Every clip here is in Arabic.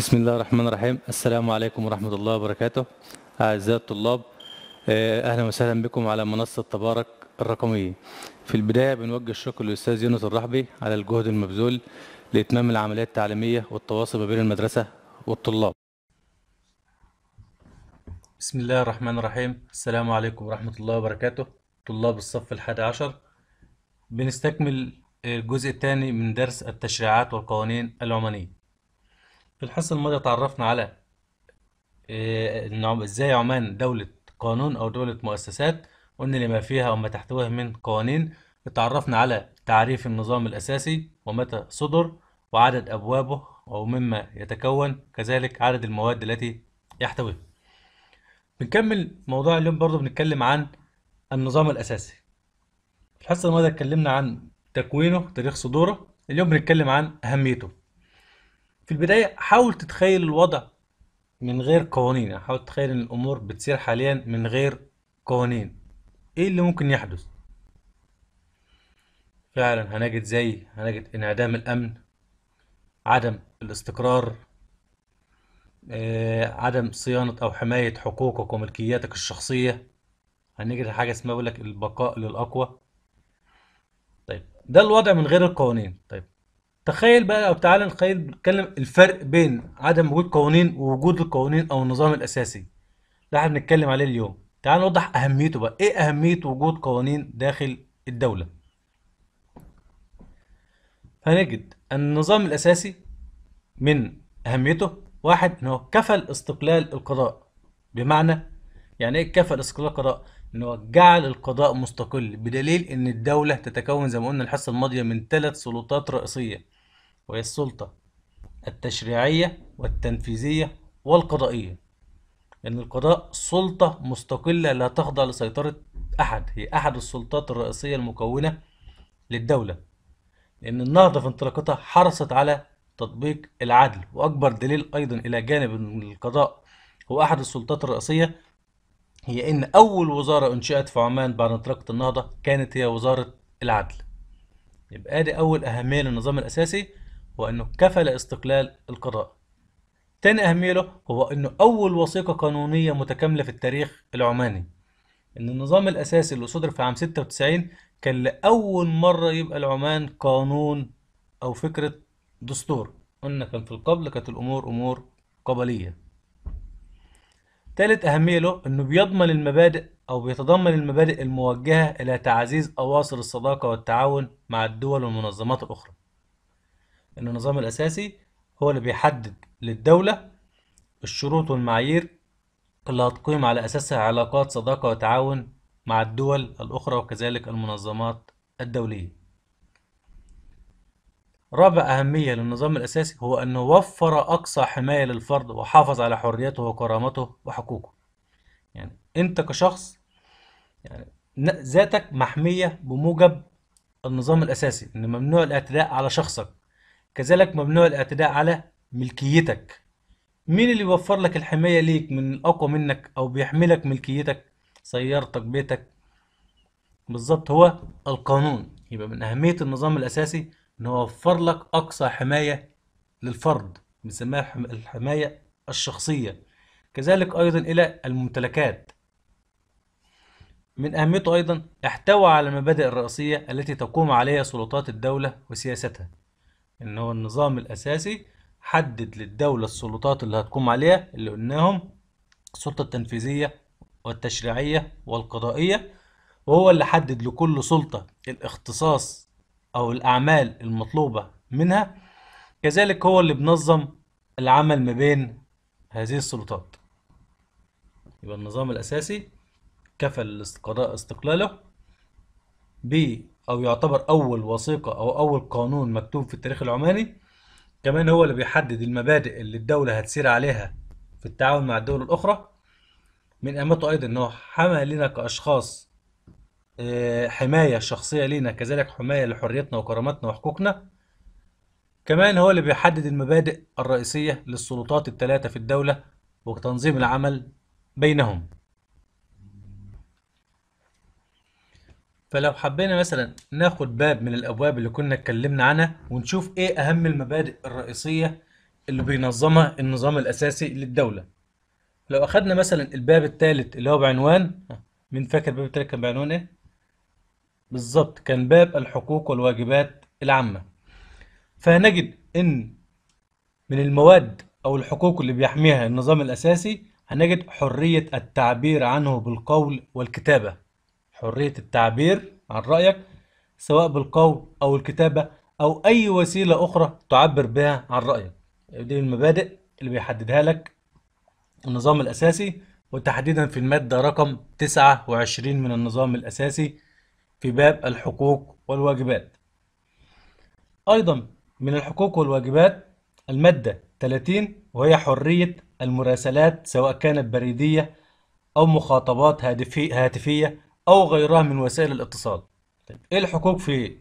بسم الله الرحمن الرحيم السلام عليكم ورحمة الله وبركاته أعزائي الطلاب آه، أهلا وسهلا بكم على منصة تبارك الرقمية في البداية بنوجه الشكر للأستاذ يونس الرحبي على الجهد المبذول لإتمام العمليات التعليمية والتواصل ما بين المدرسة والطلاب بسم الله الرحمن الرحيم السلام عليكم ورحمة الله وبركاته طلاب الصف الحادي عشر بنستكمل آه، الجزء الثاني من درس التشريعات والقوانين العمانية في الحصة الماضية تعرفنا على آه، إزاي عمان دولة قانون أو دولة مؤسسات قلنا لما فيها وما تحتويه من قوانين اتعرفنا على تعريف النظام الأساسي ومتى صدر وعدد أبوابه أو مما يتكون كذلك عدد المواد التي يحتويها بنكمل موضوع اليوم برضه بنتكلم عن النظام الأساسي في الحصة الماضية اتكلمنا عن تكوينه تاريخ صدوره اليوم بنتكلم عن أهميته في البداية حاول تتخيل الوضع من غير قوانين يعني حاول تتخيل ان الامور بتصير حاليا من غير قوانين ايه اللي ممكن يحدث فعلا هنجد زي هنجد انعدام الامن عدم الاستقرار آه، عدم صيانة او حماية حقوقك وملكياتك الشخصية هنجد حاجة اسمها بقولك لك البقاء للاقوى طيب ده الوضع من غير القوانين طيب تخيل بقى او تعالى نخيل نتكلم الفرق بين عدم وجود قوانين ووجود القوانين او النظام الاساسي ده احنا بنتكلم عليه اليوم تعال نوضح اهميته بقى ايه اهميه وجود قوانين داخل الدوله هنجد ان النظام الاساسي من اهميته واحد ان هو كفل استقلال القضاء بمعنى يعني ايه كفل استقلال القضاء ان هو جعل القضاء مستقل بدليل ان الدوله تتكون زي ما قلنا الحصه الماضيه من ثلاث سلطات رئيسيه وهي السلطة التشريعية والتنفيذية والقضائية إن القضاء سلطة مستقلة لا تخضع لسيطرة أحد هي أحد السلطات الرئيسية المكونة للدولة لأن النهضة في انطلاقتها حرصت على تطبيق العدل وأكبر دليل أيضا إلى جانب القضاء هو أحد السلطات الرئيسية هي إن أول وزارة أنشئت في عمان بعد انطلاقة النهضة كانت هي وزارة العدل يبقى دي أول أهمية للنظام الأساسي وأنه كفل استقلال القضاء تاني أهمية له هو أنه أول وثيقة قانونية متكاملة في التاريخ العماني إن النظام الأساسي اللي صدر في عام 96 كان لأول مرة يبقى العمان قانون أو فكرة دستور قلنا كان في القبل كانت الأمور أمور قبلية تالت أهمية له أنه بيضمن المبادئ أو بيتضمن المبادئ الموجهة إلى تعزيز أواصر الصداقة والتعاون مع الدول والمنظمات الأخرى ان النظام الاساسي هو اللي بيحدد للدولة الشروط والمعايير اللي هتقيم على اساسها علاقات صداقة وتعاون مع الدول الاخرى وكذلك المنظمات الدولية رابع أهمية للنظام الأساسي هو أنه وفر أقصى حماية للفرد وحافظ على حريته وكرامته وحقوقه يعني أنت كشخص يعني ذاتك محمية بموجب النظام الأساسي إن ممنوع الاعتداء على شخصك كذلك ممنوع الاعتداء على ملكيتك مين اللي بيوفر لك الحماية ليك من الأقوى منك أو بيحملك ملكيتك سيارتك بيتك بالظبط هو القانون يبقى من أهمية النظام الأساسي إن هو وفر لك أقصى حماية للفرد بنسميها الحماية الشخصية كذلك أيضا إلى الممتلكات من أهميته أيضا احتوى على المبادئ الرئيسية التي تقوم عليها سلطات الدولة وسياستها ان هو النظام الاساسي حدد للدولة السلطات اللي هتقوم عليها اللي قلناهم السلطة التنفيذية والتشريعية والقضائية وهو اللي حدد لكل سلطة الاختصاص أو الأعمال المطلوبة منها كذلك هو اللي بنظم العمل ما بين هذه السلطات يبقى النظام الأساسي كفل القضاء استقلاله ب أو يعتبر أول وثيقة أو أول قانون مكتوب في التاريخ العماني كمان هو اللي بيحدد المبادئ اللي الدولة هتسير عليها في التعاون مع الدول الأخرى من اهمته أيضا إنه حمى لنا كأشخاص آه، حماية شخصية لينا كذلك حماية لحريتنا وكرامتنا وحقوقنا كمان هو اللي بيحدد المبادئ الرئيسية للسلطات الثلاثة في الدولة وتنظيم العمل بينهم فلو حبينا مثلا ناخد باب من الابواب اللي كنا اتكلمنا عنها ونشوف ايه اهم المبادئ الرئيسيه اللي بينظمها النظام الاساسي للدوله لو اخدنا مثلا الباب الثالث اللي هو بعنوان مين فاكر الباب الثالث كان بعنوان ايه بالظبط كان باب الحقوق والواجبات العامه فهنجد ان من المواد او الحقوق اللي بيحميها النظام الاساسي هنجد حريه التعبير عنه بالقول والكتابه حرية التعبير عن رأيك سواء بالقول أو الكتابة أو أي وسيلة أخرى تعبر بها عن رأيك دي المبادئ اللي بيحددها لك النظام الأساسي وتحديدا في المادة رقم 29 من النظام الأساسي في باب الحقوق والواجبات أيضا من الحقوق والواجبات المادة 30 وهي حرية المراسلات سواء كانت بريدية أو مخاطبات هاتفية أو غيرها من وسائل الاتصال طيب إيه الحقوق في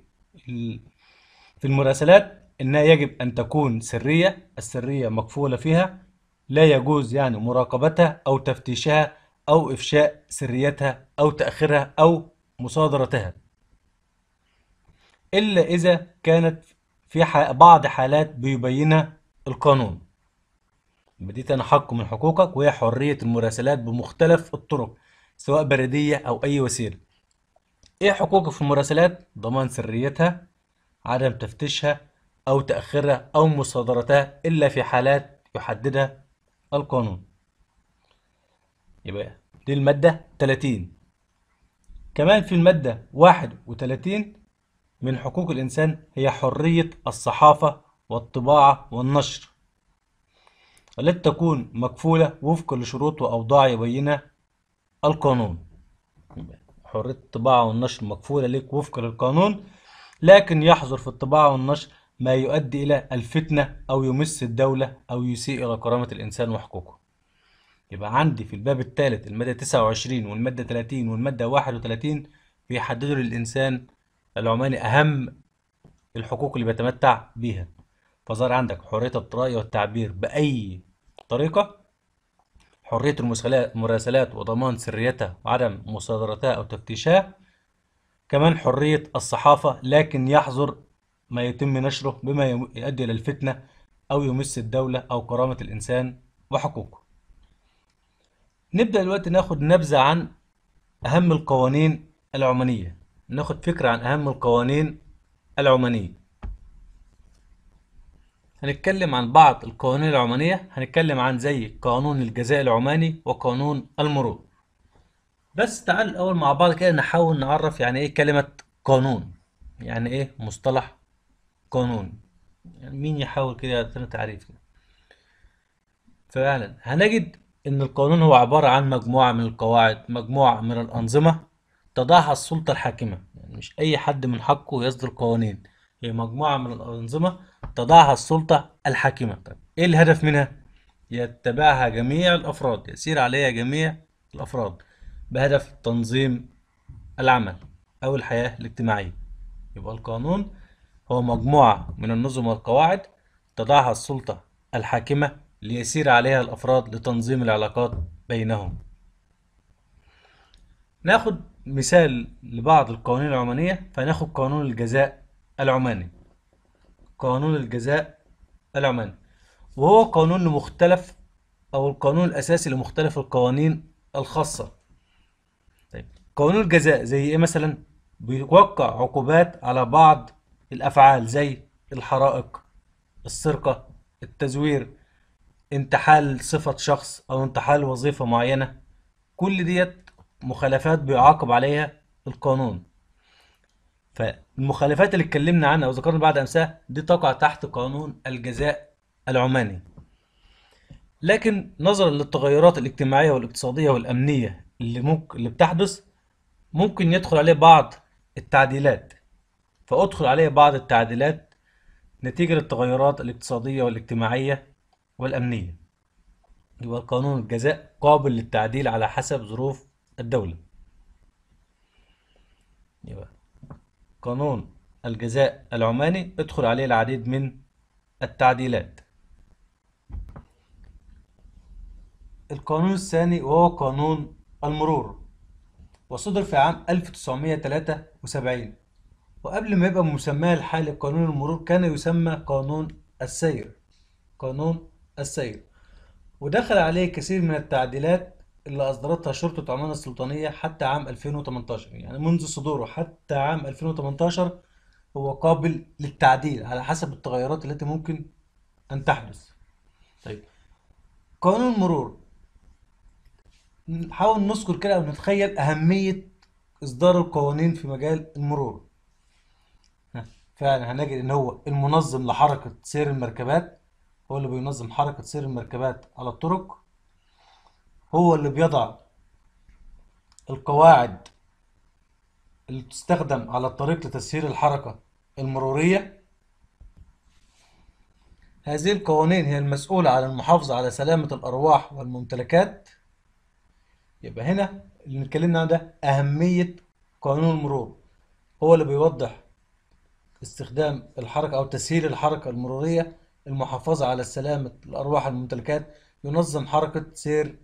في المراسلات إنها يجب أن تكون سرية السرية مكفولة فيها لا يجوز يعني مراقبتها أو تفتيشها أو إفشاء سريتها أو تأخيرها أو مصادرتها إلا إذا كانت في بعض حالات بيبينها القانون بديت أنا حق من حقوقك وهي حرية المراسلات بمختلف الطرق سواء بريدية أو أي وسيلة إيه حقوقه في المراسلات؟ ضمان سريتها عدم تفتيشها أو تأخيرها أو مصادرتها إلا في حالات يحددها القانون يبقى دي المادة 30 كمان في المادة 31 من حقوق الإنسان هي حرية الصحافة والطباعة والنشر التي تكون مكفولة وفقا لشروط وأوضاع يبينها القانون حرية الطباعة والنشر مكفولة لك وفقا للقانون لكن يحظر في الطباعة والنشر ما يؤدي إلى الفتنة أو يمس الدولة أو يسيء إلى كرامة الإنسان وحقوقه يبقى عندي في الباب الثالث المادة 29 والمادة 30 والمادة 31 بيحددوا للإنسان العماني أهم الحقوق اللي بيتمتع بيها فظهر عندك حرية الرأي والتعبير بأي طريقة حرية المراسلات وضمان سريتها وعدم مصادرتها أو تفتيشها كمان حرية الصحافة لكن يحظر ما يتم نشره بما يؤدي إلى الفتنة أو يمس الدولة أو كرامة الإنسان وحقوقه نبدأ دلوقتي ناخد نبذة عن أهم القوانين العمانية ناخد فكرة عن أهم القوانين العمانية هنتكلم عن بعض القوانين العمانية هنتكلم عن زي قانون الجزاء العماني وقانون المرور بس تعال الأول مع بعض كده نحاول نعرف يعني إيه كلمة قانون يعني إيه مصطلح قانون يعني مين يحاول كده يعطينا تعريف كده فعلا هنجد إن القانون هو عبارة عن مجموعة من القواعد مجموعة من الأنظمة تضعها السلطة الحاكمة يعني مش أي حد من حقه يصدر قوانين هي مجموعة من الأنظمة تضعها السلطة الحاكمة طيب ايه الهدف منها؟ يتبعها جميع الافراد يسير عليها جميع الافراد بهدف تنظيم العمل او الحياة الاجتماعية يبقى القانون هو مجموعة من النظم والقواعد تضعها السلطة الحاكمة ليسير عليها الافراد لتنظيم العلاقات بينهم ناخد مثال لبعض القوانين العمانية فناخد قانون الجزاء العماني قانون الجزاء العماني وهو قانون لمختلف أو القانون الأساسي لمختلف القوانين الخاصة طيب قانون الجزاء زي إيه مثلا بيوقع عقوبات على بعض الأفعال زي الحرائق السرقة التزوير انتحال صفة شخص أو انتحال وظيفة معينة كل ديت مخالفات بيعاقب عليها القانون فالمخالفات اللي اتكلمنا عنها وذكرنا بعد امسها دي تقع تحت قانون الجزاء العماني لكن نظرا للتغيرات الاجتماعيه والاقتصاديه والامنيه اللي ممكن اللي بتحدث ممكن يدخل عليه بعض التعديلات فادخل عليه بعض التعديلات نتيجه للتغيرات الاقتصاديه والاجتماعيه والامنيه يبقى قانون الجزاء قابل للتعديل على حسب ظروف الدوله يبقى قانون الجزاء العماني ادخل عليه العديد من التعديلات القانون الثاني وهو قانون المرور وصدر في عام 1973 وقبل ما يبقى مسماه الحالي قانون المرور كان يسمى قانون السير قانون السير ودخل عليه كثير من التعديلات اللي أصدرتها شرطة عمان السلطانية حتى عام 2018 يعني منذ صدوره حتى عام 2018 هو قابل للتعديل على حسب التغيرات التي ممكن أن تحدث طيب قانون المرور نحاول نذكر كده أو نتخيل أهمية إصدار القوانين في مجال المرور فعلا هنجد إن هو المنظم لحركة سير المركبات هو اللي بينظم حركة سير المركبات على الطرق هو اللي بيضع القواعد اللي بتستخدم على الطريق لتسيير الحركة المرورية هذه القوانين هي المسؤولة عن المحافظة على سلامة الأرواح والممتلكات يبقى هنا اللي اتكلمنا عنه ده أهمية قانون المرور هو اللي بيوضح استخدام الحركة أو تسهيل الحركة المرورية المحافظة على سلامة الأرواح والممتلكات ينظم حركة سير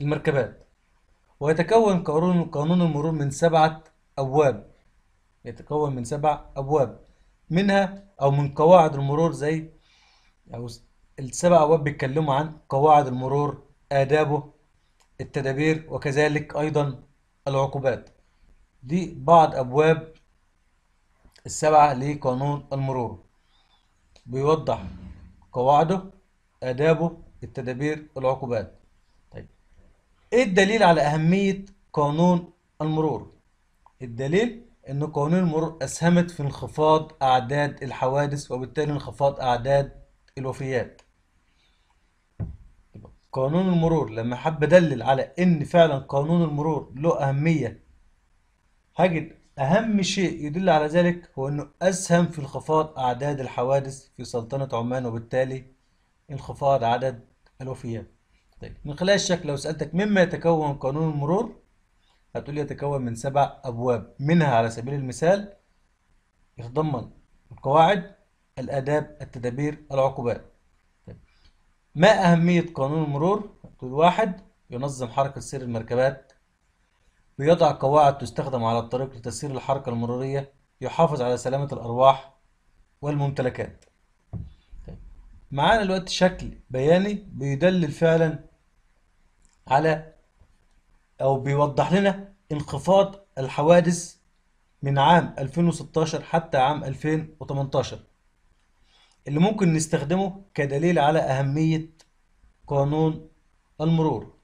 المركبات ويتكون قانون قانون المرور من سبعة أبواب يتكون من سبع أبواب منها أو من قواعد المرور زي أو السبع أبواب بيتكلموا عن قواعد المرور آدابه التدابير وكذلك أيضا العقوبات دي بعض أبواب السبعة لقانون المرور بيوضح قواعده آدابه التدابير العقوبات ايه الدليل على اهمية قانون المرور الدليل ان قوانين المرور اسهمت في انخفاض اعداد الحوادث وبالتالي انخفاض اعداد الوفيات قانون المرور لما حب ادلل على ان فعلا قانون المرور له اهمية هجد اهم شيء يدل على ذلك هو انه اسهم في انخفاض اعداد الحوادث في سلطنة عمان وبالتالي انخفاض عدد الوفيات طيب من خلال الشكل لو سألتك مما يتكون قانون المرور هتقول يتكون من سبع أبواب منها على سبيل المثال يتضمن القواعد الآداب التدابير العقوبات طيب. ما أهمية قانون المرور؟ تقول واحد ينظم حركة سير المركبات بيضع قواعد تستخدم على الطريق لتسير الحركة المرورية يحافظ على سلامة الأرواح والممتلكات معانا الوقت شكل بياني بيدلل فعلا على او بيوضح لنا انخفاض الحوادث من عام 2016 حتى عام 2018 اللي ممكن نستخدمه كدليل على أهمية قانون المرور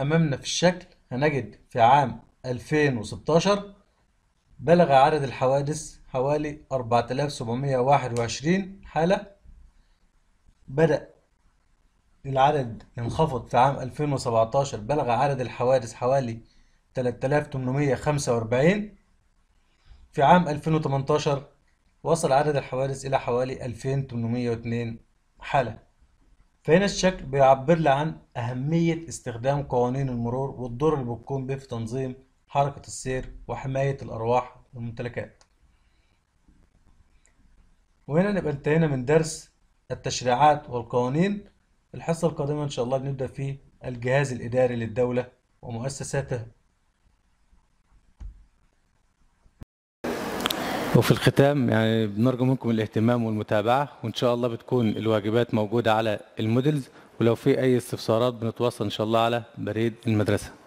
أمامنا في الشكل هنجد في عام 2016 بلغ عدد الحوادث حوالي 4721 حالة بدأ العدد ينخفض في عام 2017 بلغ عدد الحوادث حوالي 3845 في عام 2018 وصل عدد الحوادث إلى حوالي 2802 حالة فهنا الشكل بيعبر لي عن أهمية استخدام قوانين المرور والدور اللي بتكون به في تنظيم حركة السير وحماية الأرواح والممتلكات وهنا نبقى انتهينا من درس التشريعات والقوانين الحصة القادمة إن شاء الله بنبدأ في الجهاز الإداري للدولة ومؤسساته وفي الختام يعني بنرجو منكم الاهتمام والمتابعة وإن شاء الله بتكون الواجبات موجودة على المودلز ولو في أي استفسارات بنتواصل إن شاء الله على بريد المدرسة